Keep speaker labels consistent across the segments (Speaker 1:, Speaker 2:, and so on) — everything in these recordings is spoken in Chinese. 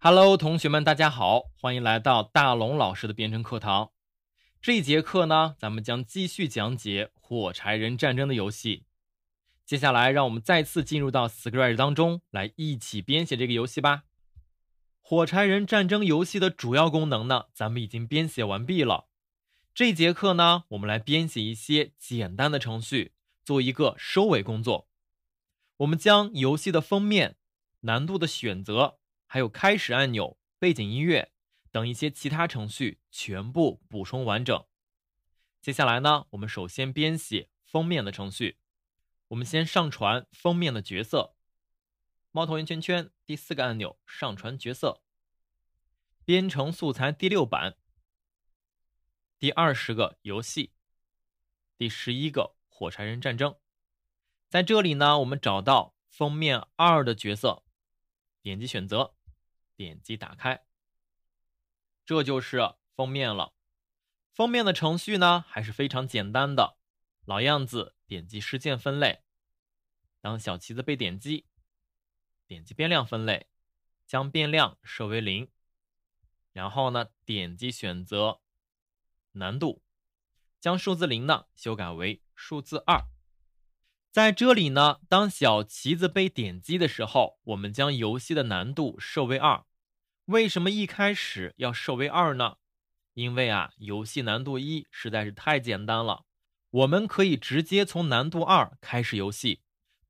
Speaker 1: Hello，同学们，大家好，欢迎来到大龙老师的编程课堂。这一节课呢，咱们将继续讲解《火柴人战争》的游戏。接下来，让我们再次进入到 Scratch 当中，来一起编写这个游戏吧。《火柴人战争》游戏的主要功能呢，咱们已经编写完毕了。这节课呢，我们来编写一些简单的程序，做一个收尾工作。我们将游戏的封面、难度的选择。还有开始按钮、背景音乐等一些其他程序全部补充完整。接下来呢，我们首先编写封面的程序。我们先上传封面的角色，猫头圆圈圈第四个按钮上传角色，编程素材第六版第二十个游戏第十一个火柴人战争。在这里呢，我们找到封面二的角色，点击选择。点击打开，这就是封面了。封面的程序呢，还是非常简单的，老样子，点击事件分类，当小旗子被点击，点击变量分类，将变量设为零，然后呢，点击选择难度，将数字零呢修改为数字二。在这里呢，当小旗子被点击的时候，我们将游戏的难度设为二。为什么一开始要设为二呢？因为啊，游戏难度一实在是太简单了，我们可以直接从难度二开始游戏。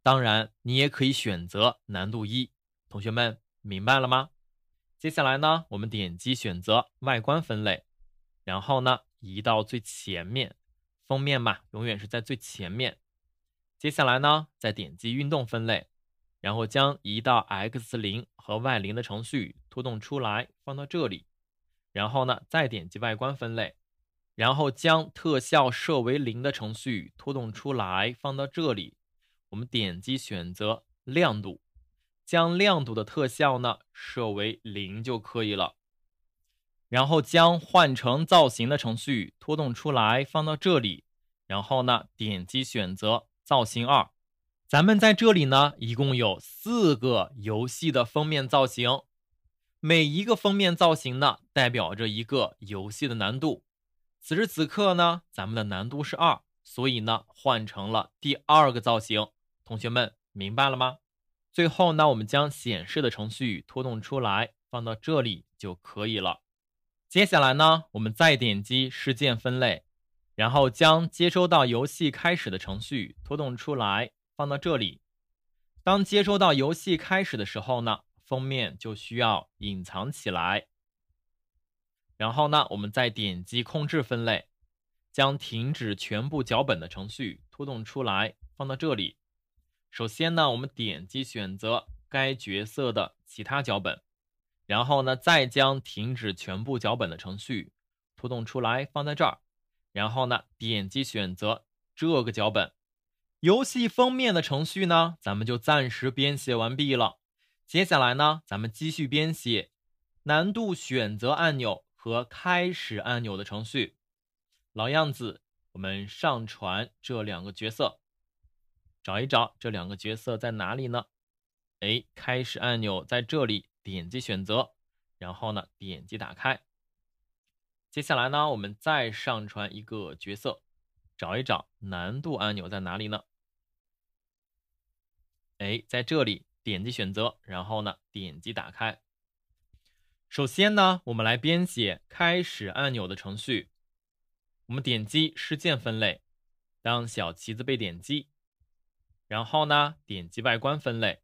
Speaker 1: 当然，你也可以选择难度一。同学们明白了吗？接下来呢，我们点击选择外观分类，然后呢，移到最前面，封面嘛，永远是在最前面。接下来呢，再点击运动分类，然后将移到 x 零和 y 零的程序。拖动出来，放到这里。然后呢，再点击外观分类，然后将特效设为零的程序拖动出来，放到这里。我们点击选择亮度，将亮度的特效呢设为零就可以了。然后将换成造型的程序拖动出来，放到这里。然后呢，点击选择造型二。咱们在这里呢，一共有四个游戏的封面造型。每一个封面造型呢，代表着一个游戏的难度。此时此刻呢，咱们的难度是二，所以呢，换成了第二个造型。同学们明白了吗？最后呢，我们将显示的程序拖动出来，放到这里就可以了。接下来呢，我们再点击事件分类，然后将接收到游戏开始的程序拖动出来，放到这里。当接收到游戏开始的时候呢？封面就需要隐藏起来，然后呢，我们再点击控制分类，将停止全部脚本的程序拖动出来放到这里。首先呢，我们点击选择该角色的其他脚本，然后呢，再将停止全部脚本的程序拖动出来放在这儿，然后呢，点击选择这个脚本。游戏封面的程序呢，咱们就暂时编写完毕了。接下来呢，咱们继续编写难度选择按钮和开始按钮的程序。老样子，我们上传这两个角色，找一找这两个角色在哪里呢？哎，开始按钮在这里，点击选择，然后呢，点击打开。接下来呢，我们再上传一个角色，找一找难度按钮在哪里呢？哎，在这里。点击选择，然后呢，点击打开。首先呢，我们来编写开始按钮的程序。我们点击事件分类，当小旗子被点击，然后呢，点击外观分类，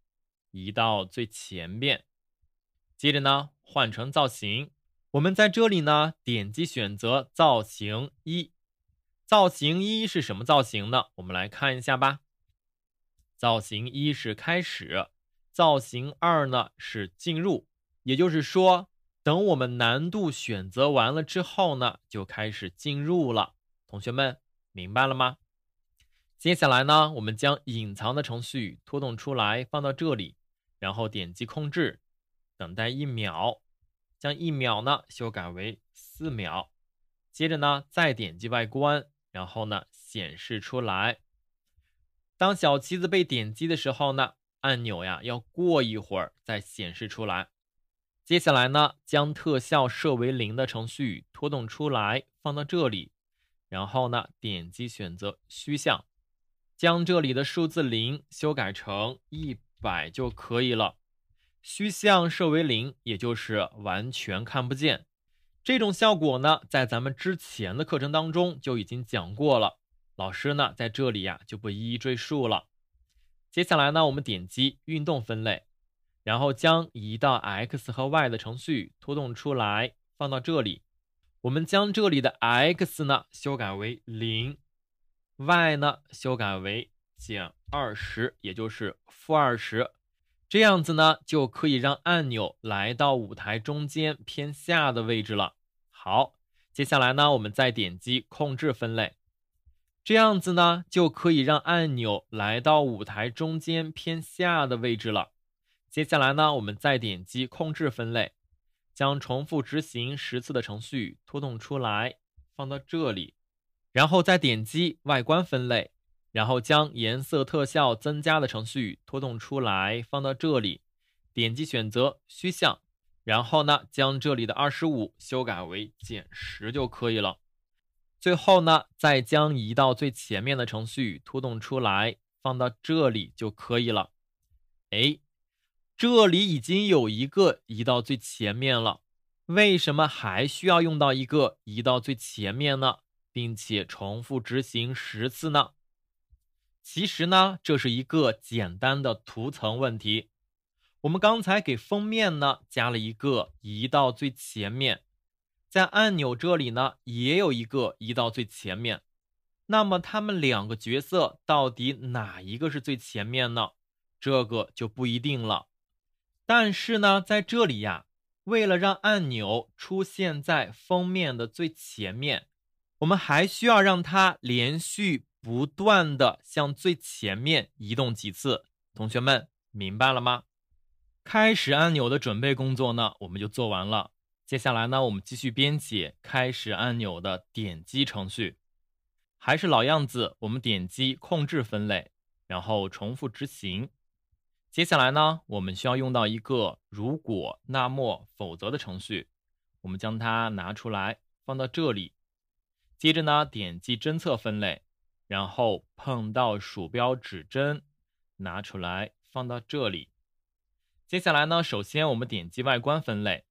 Speaker 1: 移到最前面。接着呢，换成造型。我们在这里呢，点击选择造型一。造型一是什么造型呢？我们来看一下吧。造型一是开始。造型二呢是进入，也就是说，等我们难度选择完了之后呢，就开始进入了。同学们明白了吗？接下来呢，我们将隐藏的程序拖动出来放到这里，然后点击控制，等待一秒，将一秒呢修改为四秒。接着呢，再点击外观，然后呢显示出来。当小旗子被点击的时候呢？按钮呀，要过一会儿再显示出来。接下来呢，将特效设为零的程序拖动出来放到这里，然后呢，点击选择虚像，将这里的数字零修改成一百就可以了。虚像设为零，也就是完全看不见。这种效果呢，在咱们之前的课程当中就已经讲过了，老师呢在这里呀就不一一赘述了。接下来呢，我们点击运动分类，然后将移到 x 和 y 的程序拖动出来放到这里。我们将这里的 x 呢修改为零，y 呢修改为减二十，也就是负二十。这样子呢，就可以让按钮来到舞台中间偏下的位置了。好，接下来呢，我们再点击控制分类。这样子呢，就可以让按钮来到舞台中间偏下的位置了。接下来呢，我们再点击控制分类，将重复执行十次的程序拖动出来放到这里，然后再点击外观分类，然后将颜色特效增加的程序拖动出来放到这里，点击选择虚像，然后呢，将这里的二十五修改为减十就可以了。最后呢，再将移到最前面的程序拖动出来，放到这里就可以了。哎，这里已经有一个移到最前面了，为什么还需要用到一个移到最前面呢？并且重复执行十次呢？其实呢，这是一个简单的图层问题。我们刚才给封面呢加了一个移到最前面。在按钮这里呢，也有一个移到最前面。那么他们两个角色到底哪一个是最前面呢？这个就不一定了。但是呢，在这里呀，为了让按钮出现在封面的最前面，我们还需要让它连续不断的向最前面移动几次。同学们明白了吗？开始按钮的准备工作呢，我们就做完了。接下来呢，我们继续编写开始按钮的点击程序，还是老样子，我们点击控制分类，然后重复执行。接下来呢，我们需要用到一个如果那么否则的程序，我们将它拿出来放到这里。接着呢，点击侦测分类，然后碰到鼠标指针，拿出来放到这里。接下来呢，首先我们点击外观分类。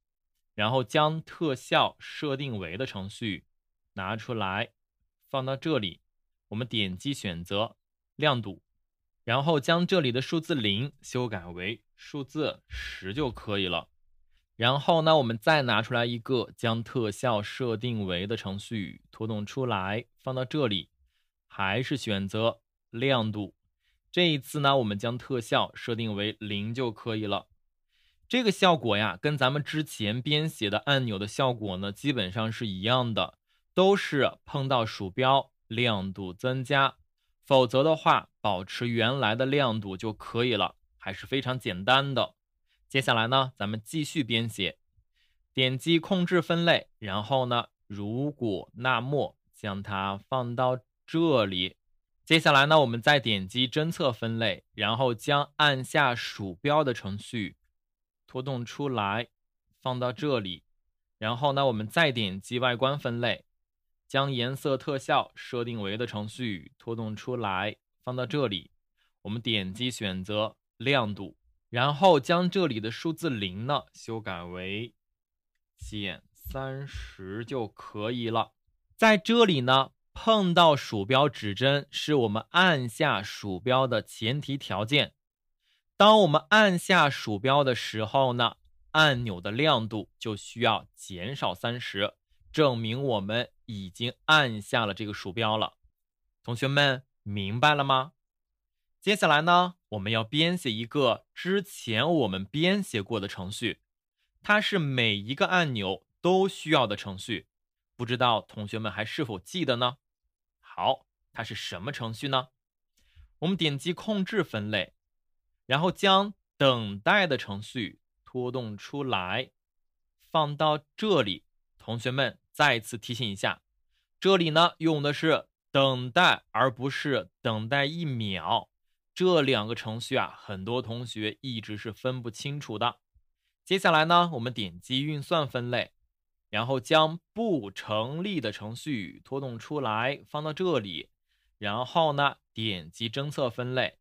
Speaker 1: 然后将特效设定为的程序拿出来，放到这里。我们点击选择亮度，然后将这里的数字零修改为数字十就可以了。然后呢，我们再拿出来一个将特效设定为的程序，拖动出来放到这里，还是选择亮度。这一次呢，我们将特效设定为零就可以了。这个效果呀，跟咱们之前编写的按钮的效果呢，基本上是一样的，都是碰到鼠标亮度增加，否则的话保持原来的亮度就可以了，还是非常简单的。接下来呢，咱们继续编写，点击控制分类，然后呢，如果那么将它放到这里。接下来呢，我们再点击侦测分类，然后将按下鼠标的程序。拖动出来，放到这里。然后呢，我们再点击外观分类，将颜色特效设定为的程序拖动出来，放到这里。我们点击选择亮度，然后将这里的数字零呢修改为减三十就可以了。在这里呢，碰到鼠标指针是我们按下鼠标的前提条件。当我们按下鼠标的时候呢，按钮的亮度就需要减少三十，证明我们已经按下了这个鼠标了。同学们明白了吗？接下来呢，我们要编写一个之前我们编写过的程序，它是每一个按钮都需要的程序。不知道同学们还是否记得呢？好，它是什么程序呢？我们点击控制分类。然后将等待的程序拖动出来，放到这里。同学们再次提醒一下，这里呢用的是等待，而不是等待一秒。这两个程序啊，很多同学一直是分不清楚的。接下来呢，我们点击运算分类，然后将不成立的程序拖动出来放到这里，然后呢点击侦测分类。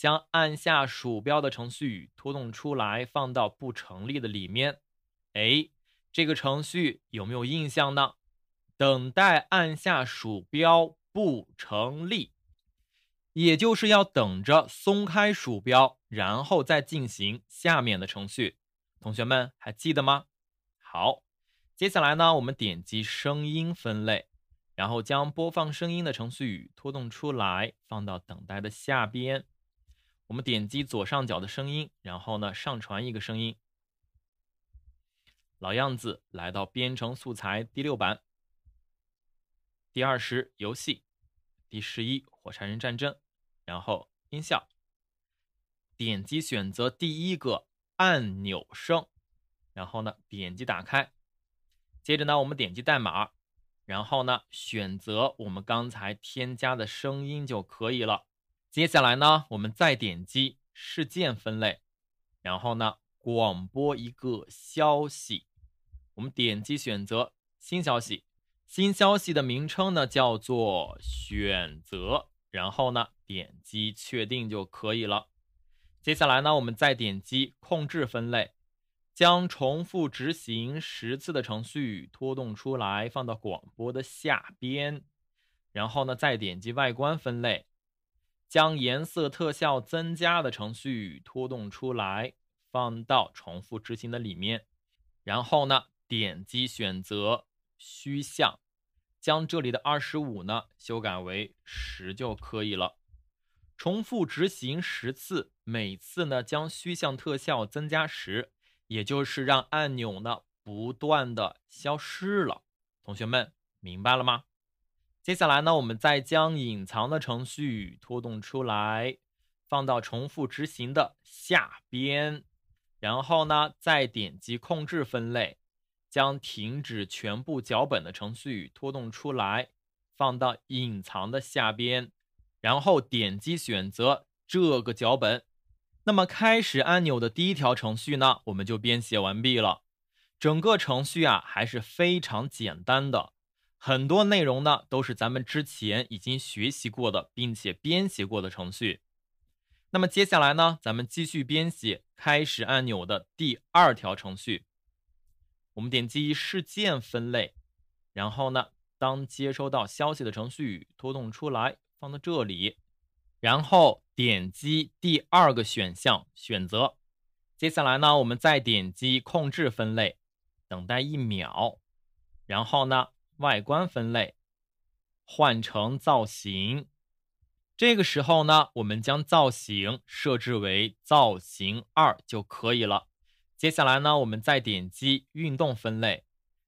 Speaker 1: 将按下鼠标的程序拖动出来，放到不成立的里面。哎，这个程序有没有印象呢？等待按下鼠标不成立，也就是要等着松开鼠标，然后再进行下面的程序。同学们还记得吗？好，接下来呢，我们点击声音分类，然后将播放声音的程序拖动出来，放到等待的下边。我们点击左上角的声音，然后呢上传一个声音。老样子，来到编程素材第六版，第二十游戏，第十一火柴人战争，然后音效，点击选择第一个按钮声，然后呢点击打开，接着呢我们点击代码，然后呢选择我们刚才添加的声音就可以了。接下来呢，我们再点击事件分类，然后呢广播一个消息。我们点击选择新消息，新消息的名称呢叫做选择，然后呢点击确定就可以了。接下来呢，我们再点击控制分类，将重复执行十次的程序拖动出来放到广播的下边，然后呢再点击外观分类。将颜色特效增加的程序拖动出来，放到重复执行的里面，然后呢点击选择虚像，将这里的二十五呢修改为十就可以了。重复执行十次，每次呢将虚像特效增加十，也就是让按钮呢不断的消失了。同学们明白了吗？接下来呢，我们再将隐藏的程序拖动出来，放到重复执行的下边。然后呢，再点击控制分类，将停止全部脚本的程序拖动出来，放到隐藏的下边。然后点击选择这个脚本。那么开始按钮的第一条程序呢，我们就编写完毕了。整个程序啊，还是非常简单的。很多内容呢都是咱们之前已经学习过的，并且编写过的程序。那么接下来呢，咱们继续编写开始按钮的第二条程序。我们点击事件分类，然后呢，当接收到消息的程序拖动出来放到这里，然后点击第二个选项选择。接下来呢，我们再点击控制分类，等待一秒，然后呢。外观分类换成造型，这个时候呢，我们将造型设置为造型二就可以了。接下来呢，我们再点击运动分类，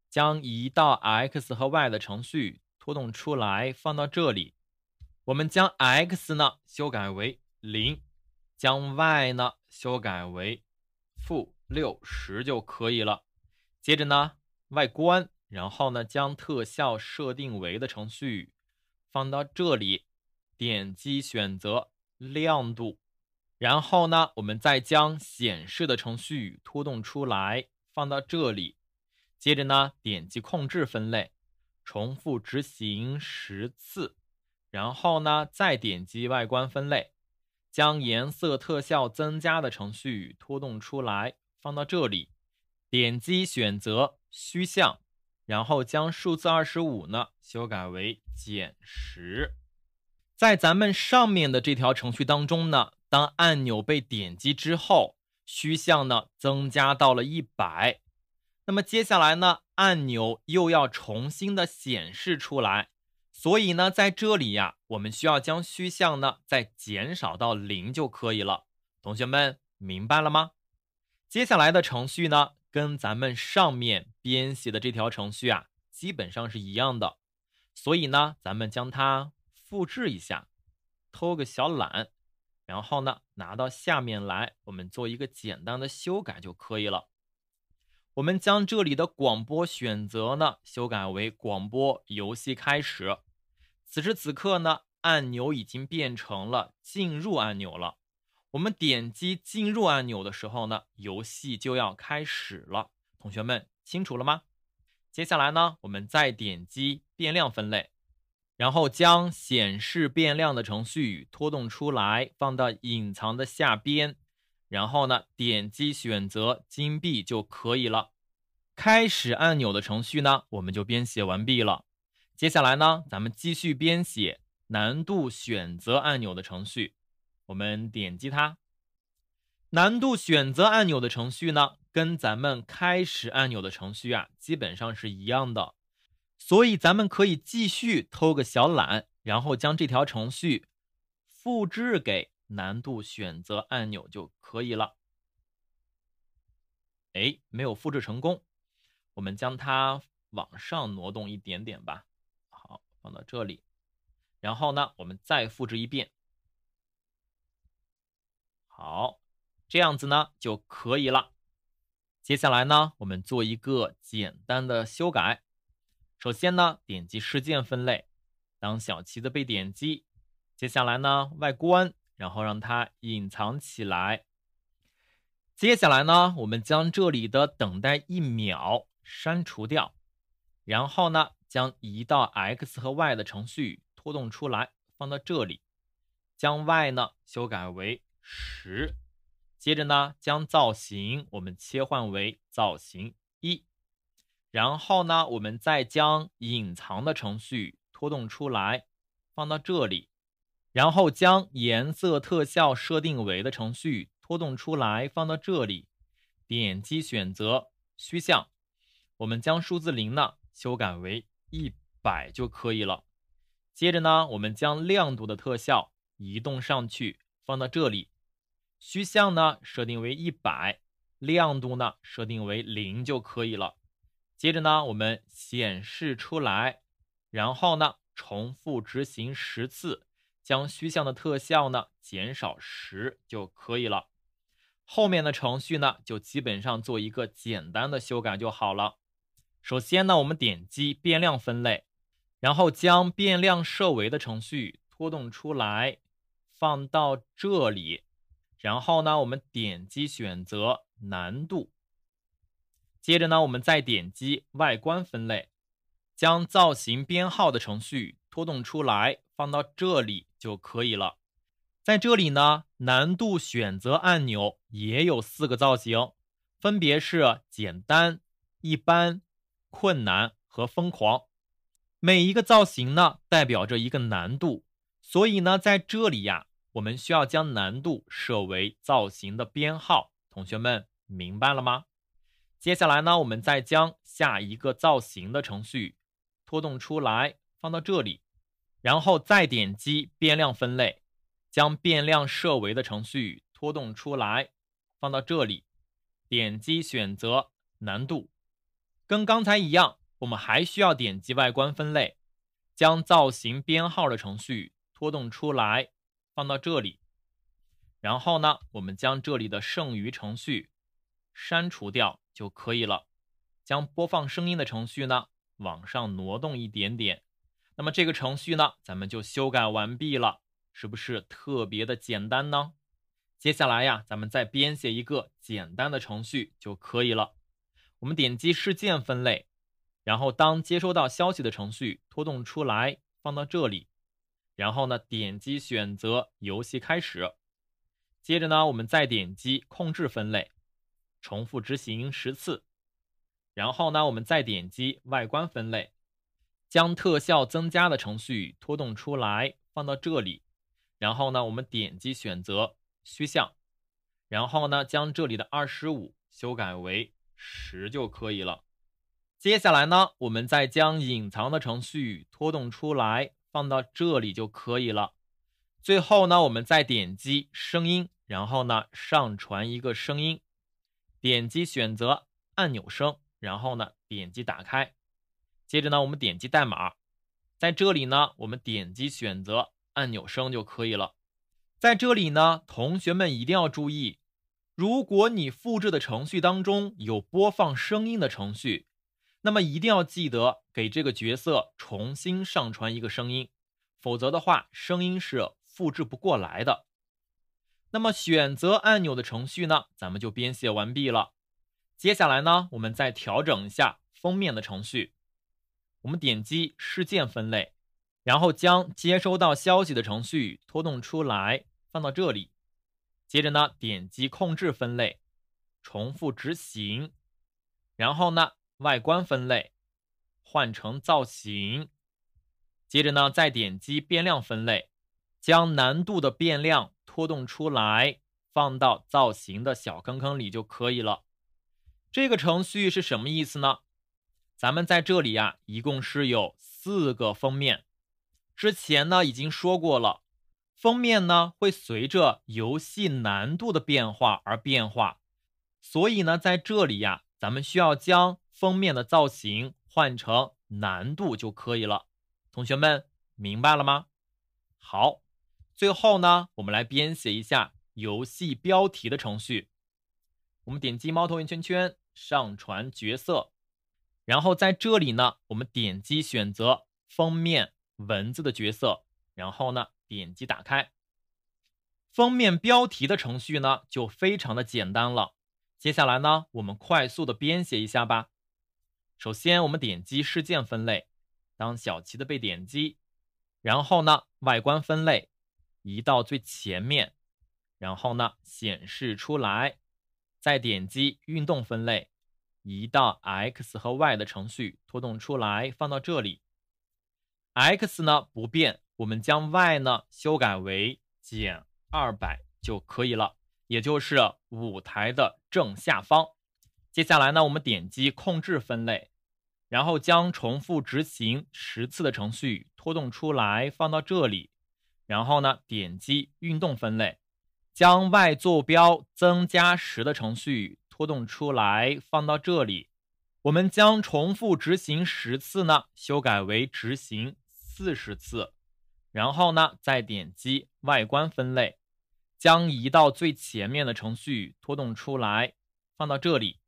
Speaker 1: 将移到 x 和 y 的程序拖动出来放到这里。我们将 x 呢修改为零，将 y 呢修改为负六十就可以了。接着呢，外观。然后呢，将特效设定为的程序语放到这里，点击选择亮度。然后呢，我们再将显示的程序语拖动出来放到这里。接着呢，点击控制分类，重复执行十次。然后呢，再点击外观分类，将颜色特效增加的程序语拖动出来放到这里，点击选择虚像。然后将数字二十五呢修改为减十，在咱们上面的这条程序当中呢，当按钮被点击之后，虚项呢增加到了一百，那么接下来呢，按钮又要重新的显示出来，所以呢，在这里呀，我们需要将虚项呢再减少到零就可以了。同学们明白了吗？接下来的程序呢？跟咱们上面编写的这条程序啊，基本上是一样的，所以呢，咱们将它复制一下，偷个小懒，然后呢，拿到下面来，我们做一个简单的修改就可以了。我们将这里的广播选择呢，修改为广播游戏开始。此时此刻呢，按钮已经变成了进入按钮了。我们点击进入按钮的时候呢，游戏就要开始了。同学们清楚了吗？接下来呢，我们再点击变量分类，然后将显示变量的程序拖动出来，放到隐藏的下边。然后呢，点击选择金币就可以了。开始按钮的程序呢，我们就编写完毕了。接下来呢，咱们继续编写难度选择按钮的程序。我们点击它，难度选择按钮的程序呢，跟咱们开始按钮的程序啊，基本上是一样的，所以咱们可以继续偷个小懒，然后将这条程序复制给难度选择按钮就可以了。哎，没有复制成功，我们将它往上挪动一点点吧，好，放到这里，然后呢，我们再复制一遍。好，这样子呢就可以了。接下来呢，我们做一个简单的修改。首先呢，点击事件分类，当小旗子被点击，接下来呢，外观，然后让它隐藏起来。接下来呢，我们将这里的等待一秒删除掉，然后呢，将移到 x 和 y 的程序拖动出来，放到这里，将 y 呢修改为。十，接着呢，将造型我们切换为造型一，然后呢，我们再将隐藏的程序拖动出来放到这里，然后将颜色特效设定为的程序拖动出来放到这里，点击选择虚像，我们将数字零呢修改为一百就可以了。接着呢，我们将亮度的特效移动上去。放到这里，虚像呢设定为一百，亮度呢设定为零就可以了。接着呢我们显示出来，然后呢重复执行十次，将虚像的特效呢减少十就可以了。后面的程序呢就基本上做一个简单的修改就好了。首先呢我们点击变量分类，然后将变量设为的程序拖动出来。放到这里，然后呢，我们点击选择难度。接着呢，我们再点击外观分类，将造型编号的程序拖动出来放到这里就可以了。在这里呢，难度选择按钮也有四个造型，分别是简单、一般、困难和疯狂。每一个造型呢，代表着一个难度，所以呢，在这里呀。我们需要将难度设为造型的编号，同学们明白了吗？接下来呢，我们再将下一个造型的程序拖动出来放到这里，然后再点击变量分类，将变量设为的程序拖动出来放到这里，点击选择难度，跟刚才一样，我们还需要点击外观分类，将造型编号的程序拖动出来。放到这里，然后呢，我们将这里的剩余程序删除掉就可以了。将播放声音的程序呢往上挪动一点点，那么这个程序呢，咱们就修改完毕了，是不是特别的简单呢？接下来呀，咱们再编写一个简单的程序就可以了。我们点击事件分类，然后当接收到消息的程序拖动出来放到这里。然后呢，点击选择游戏开始。接着呢，我们再点击控制分类，重复执行十次。然后呢，我们再点击外观分类，将特效增加的程序拖动出来放到这里。然后呢，我们点击选择虚像，然后呢，将这里的二十五修改为十就可以了。接下来呢，我们再将隐藏的程序拖动出来。放到这里就可以了。最后呢，我们再点击声音，然后呢上传一个声音，点击选择按钮声，然后呢点击打开。接着呢，我们点击代码，在这里呢，我们点击选择按钮声就可以了。在这里呢，同学们一定要注意，如果你复制的程序当中有播放声音的程序。那么一定要记得给这个角色重新上传一个声音，否则的话声音是复制不过来的。那么选择按钮的程序呢，咱们就编写完毕了。接下来呢，我们再调整一下封面的程序。我们点击事件分类，然后将接收到消息的程序拖动出来放到这里。接着呢，点击控制分类，重复执行，然后呢。外观分类换成造型，接着呢再点击变量分类，将难度的变量拖动出来，放到造型的小坑坑里就可以了。这个程序是什么意思呢？咱们在这里呀，一共是有四个封面，之前呢已经说过了，封面呢会随着游戏难度的变化而变化，所以呢在这里呀，咱们需要将。封面的造型换成难度就可以了，同学们明白了吗？好，最后呢，我们来编写一下游戏标题的程序。我们点击猫头圆圈圈上传角色，然后在这里呢，我们点击选择封面文字的角色，然后呢，点击打开封面标题的程序呢，就非常的简单了。接下来呢，我们快速的编写一下吧。首先，我们点击事件分类，当小旗的被点击，然后呢，外观分类移到最前面，然后呢，显示出来，再点击运动分类，移到 x 和 y 的程序，拖动出来放到这里。x 呢不变，我们将 y 呢修改为减二百就可以了，也就是舞台的正下方。接下来呢，我们点击控制分类。然后将重复执行十次的程序拖动出来放到这里，然后呢点击运动分类，将 y 坐标增加十的程序拖动出来放到这里。我们将重复执行十次呢修改为执行四十次，然后呢再点击外观分类，将移到最前面的程序拖动出来放到这里。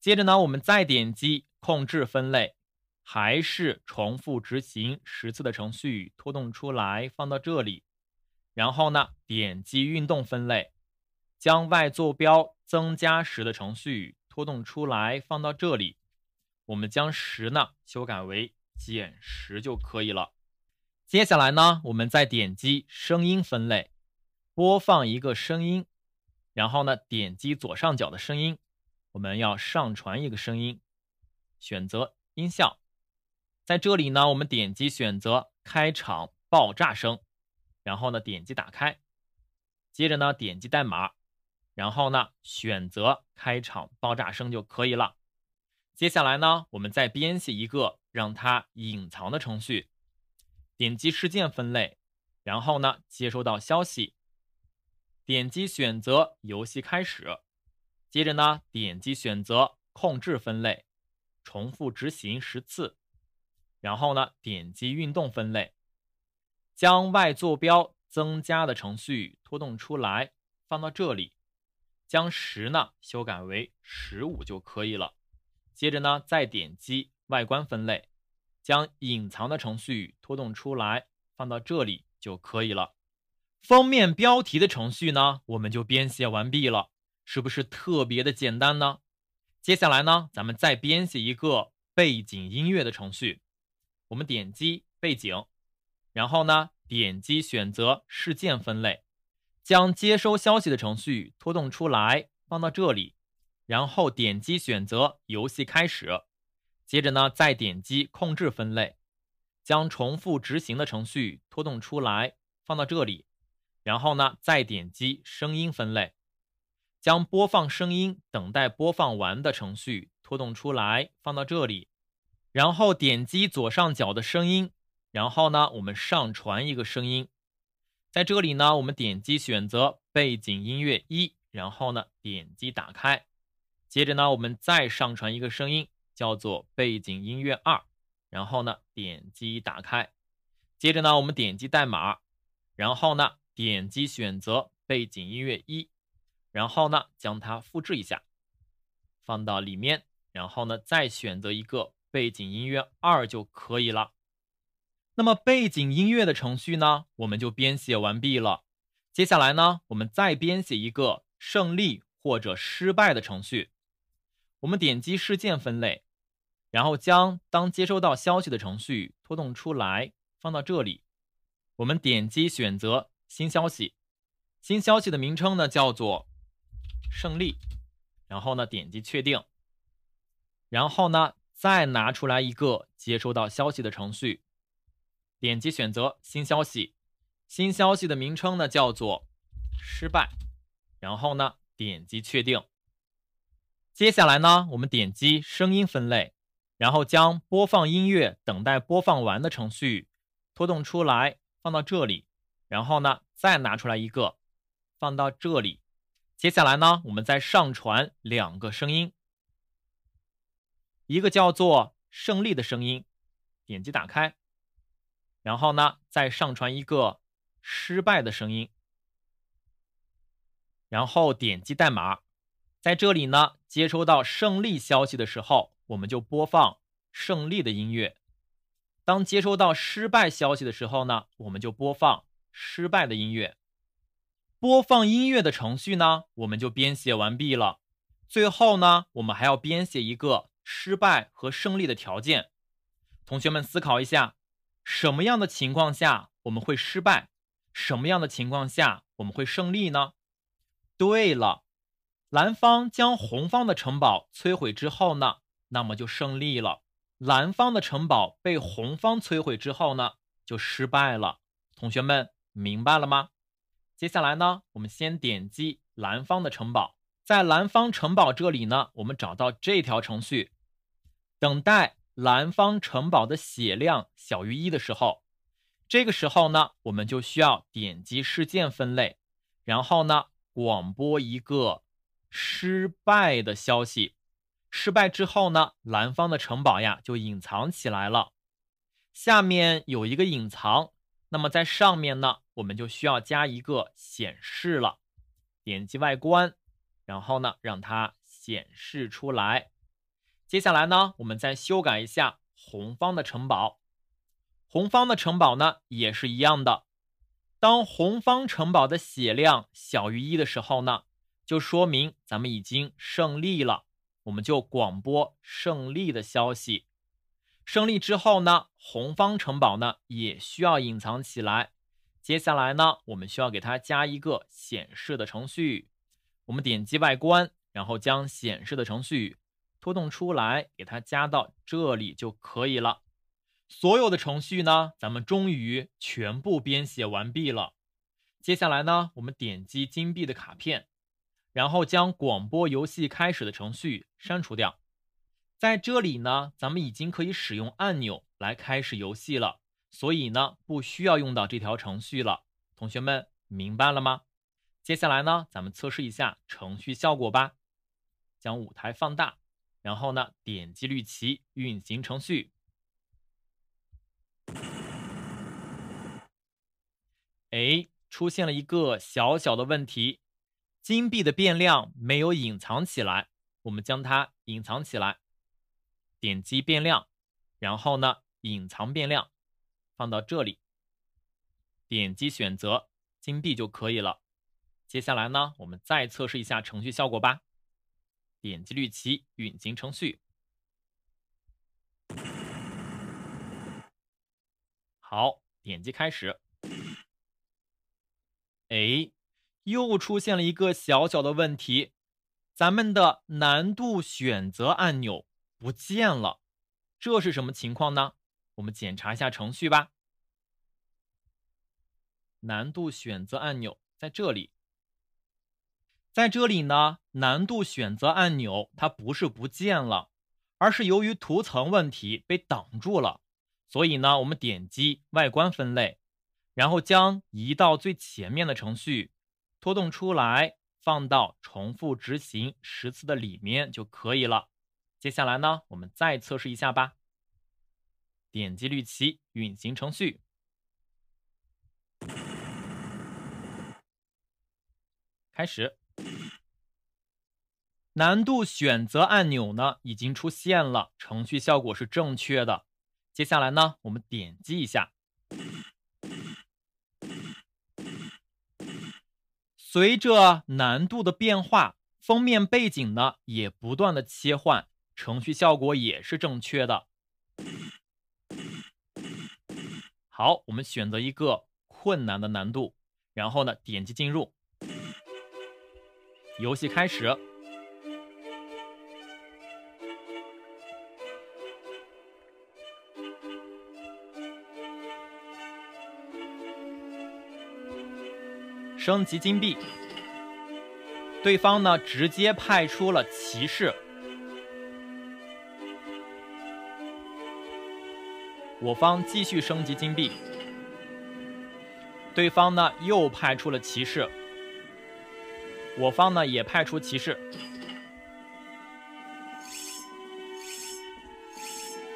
Speaker 1: 接着呢我们再点击。控制分类，还是重复执行十次的程序拖动出来放到这里，然后呢点击运动分类，将外坐标增加十的程序拖动出来放到这里，我们将十呢修改为减十就可以了。接下来呢我们再点击声音分类，播放一个声音，然后呢点击左上角的声音，我们要上传一个声音。选择音效，在这里呢，我们点击选择开场爆炸声，然后呢点击打开，接着呢点击代码，然后呢选择开场爆炸声就可以了。接下来呢，我们再编写一个让它隐藏的程序，点击事件分类，然后呢接收到消息，点击选择游戏开始，接着呢点击选择控制分类。重复执行十次，然后呢，点击运动分类，将 Y 坐标增加的程序拖动出来放到这里，将十呢修改为十五就可以了。接着呢，再点击外观分类，将隐藏的程序拖动出来放到这里就可以了。封面标题的程序呢，我们就编写完毕了，是不是特别的简单呢？接下来呢，咱们再编写一个背景音乐的程序。我们点击背景，然后呢点击选择事件分类，将接收消息的程序拖动出来放到这里，然后点击选择游戏开始。接着呢再点击控制分类，将重复执行的程序拖动出来放到这里，然后呢再点击声音分类。将播放声音等待播放完的程序拖动出来放到这里，然后点击左上角的声音，然后呢我们上传一个声音，在这里呢我们点击选择背景音乐一，然后呢点击打开，接着呢我们再上传一个声音叫做背景音乐二，然后呢点击打开，接着呢我们点击代码，然后呢点击选择背景音乐一。然后呢，将它复制一下，放到里面。然后呢，再选择一个背景音乐二就可以了。那么背景音乐的程序呢，我们就编写完毕了。接下来呢，我们再编写一个胜利或者失败的程序。我们点击事件分类，然后将当接收到消息的程序拖动出来放到这里。我们点击选择新消息，新消息的名称呢叫做。胜利，然后呢，点击确定。然后呢，再拿出来一个接收到消息的程序，点击选择新消息，新消息的名称呢叫做失败，然后呢，点击确定。接下来呢，我们点击声音分类，然后将播放音乐等待播放完的程序拖动出来放到这里，然后呢，再拿出来一个放到这里。接下来呢，我们再上传两个声音，一个叫做胜利的声音，点击打开，然后呢再上传一个失败的声音，然后点击代码，在这里呢接收到胜利消息的时候，我们就播放胜利的音乐；当接收到失败消息的时候呢，我们就播放失败的音乐。播放音乐的程序呢，我们就编写完毕了。最后呢，我们还要编写一个失败和胜利的条件。同学们思考一下，什么样的情况下我们会失败？什么样的情况下我们会胜利呢？对了，蓝方将红方的城堡摧毁之后呢，那么就胜利了。蓝方的城堡被红方摧毁之后呢，就失败了。同学们明白了吗？接下来呢，我们先点击蓝方的城堡，在蓝方城堡这里呢，我们找到这条程序，等待蓝方城堡的血量小于一的时候，这个时候呢，我们就需要点击事件分类，然后呢，广播一个失败的消息。失败之后呢，蓝方的城堡呀就隐藏起来了，下面有一个隐藏，那么在上面呢？我们就需要加一个显示了，点击外观，然后呢让它显示出来。接下来呢，我们再修改一下红方的城堡。红方的城堡呢也是一样的，当红方城堡的血量小于一的时候呢，就说明咱们已经胜利了，我们就广播胜利的消息。胜利之后呢，红方城堡呢也需要隐藏起来。接下来呢，我们需要给它加一个显示的程序。我们点击外观，然后将显示的程序拖动出来，给它加到这里就可以了。所有的程序呢，咱们终于全部编写完毕了。接下来呢，我们点击金币的卡片，然后将广播游戏开始的程序删除掉。在这里呢，咱们已经可以使用按钮来开始游戏了。所以呢，不需要用到这条程序了。同学们明白了吗？接下来呢，咱们测试一下程序效果吧。将舞台放大，然后呢，点击绿旗运行程序。哎，出现了一个小小的问题，金币的变量没有隐藏起来。我们将它隐藏起来，点击变量，然后呢，隐藏变量。放到这里，点击选择金币就可以了。接下来呢，我们再测试一下程序效果吧。点击绿旗运行程序，好，点击开始。哎，又出现了一个小小的问题，咱们的难度选择按钮不见了，这是什么情况呢？我们检查一下程序吧。难度选择按钮在这里，在这里呢，难度选择按钮它不是不见了，而是由于图层问题被挡住了。所以呢，我们点击外观分类，然后将移到最前面的程序拖动出来，放到重复执行十次的里面就可以了。接下来呢，我们再测试一下吧。点击绿旗，运行程序，开始。难度选择按钮呢，已经出现了，程序效果是正确的。接下来呢，我们点击一下，随着难度的变化，封面背景呢也不断的切换，程序效果也是正确的。好，我们选择一个困难的难度，然后呢，点击进入。游戏开始，升级金币。对方呢，直接派出了骑士。我方继续升级金币，对方呢又派出了骑士，我方呢也派出骑士，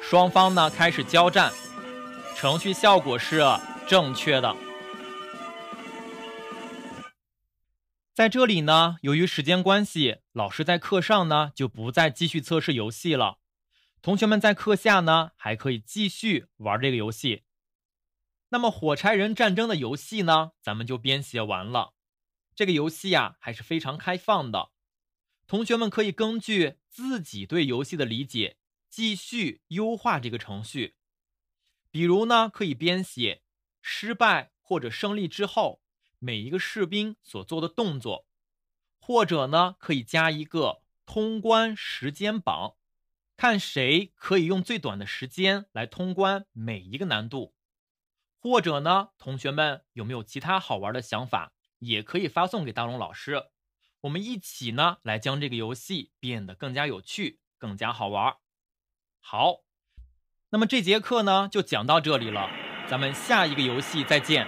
Speaker 1: 双方呢开始交战，程序效果是正确的。在这里呢，由于时间关系，老师在课上呢就不再继续测试游戏了。同学们在课下呢还可以继续玩这个游戏。那么火柴人战争的游戏呢，咱们就编写完了。这个游戏呀还是非常开放的，同学们可以根据自己对游戏的理解继续优化这个程序。比如呢，可以编写失败或者胜利之后每一个士兵所做的动作，或者呢可以加一个通关时间榜。看谁可以用最短的时间来通关每一个难度，或者呢，同学们有没有其他好玩的想法，也可以发送给大龙老师，我们一起呢来将这个游戏变得更加有趣、更加好玩。好，那么这节课呢就讲到这里了，咱们下一个游戏再见。